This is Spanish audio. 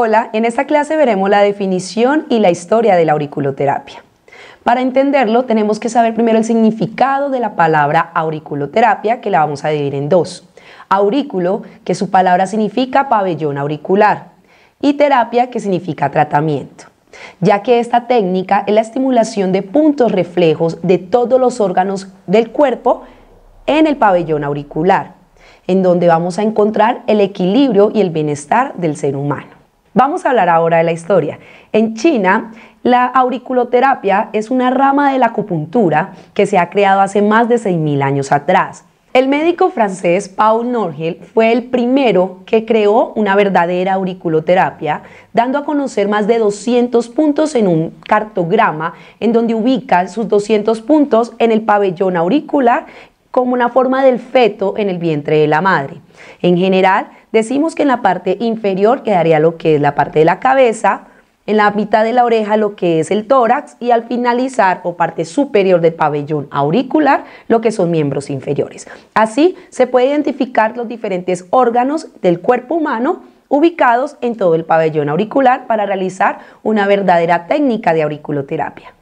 Hola, en esta clase veremos la definición y la historia de la auriculoterapia. Para entenderlo tenemos que saber primero el significado de la palabra auriculoterapia que la vamos a dividir en dos. Aurículo, que su palabra significa pabellón auricular, y terapia, que significa tratamiento ya que esta técnica es la estimulación de puntos reflejos de todos los órganos del cuerpo en el pabellón auricular, en donde vamos a encontrar el equilibrio y el bienestar del ser humano. Vamos a hablar ahora de la historia. En China, la auriculoterapia es una rama de la acupuntura que se ha creado hace más de 6.000 años atrás. El médico francés Paul Norgel fue el primero que creó una verdadera auriculoterapia, dando a conocer más de 200 puntos en un cartograma en donde ubica sus 200 puntos en el pabellón auricular como una forma del feto en el vientre de la madre. En general, decimos que en la parte inferior quedaría lo que es la parte de la cabeza, en la mitad de la oreja lo que es el tórax y al finalizar o parte superior del pabellón auricular lo que son miembros inferiores. Así se puede identificar los diferentes órganos del cuerpo humano ubicados en todo el pabellón auricular para realizar una verdadera técnica de auriculoterapia.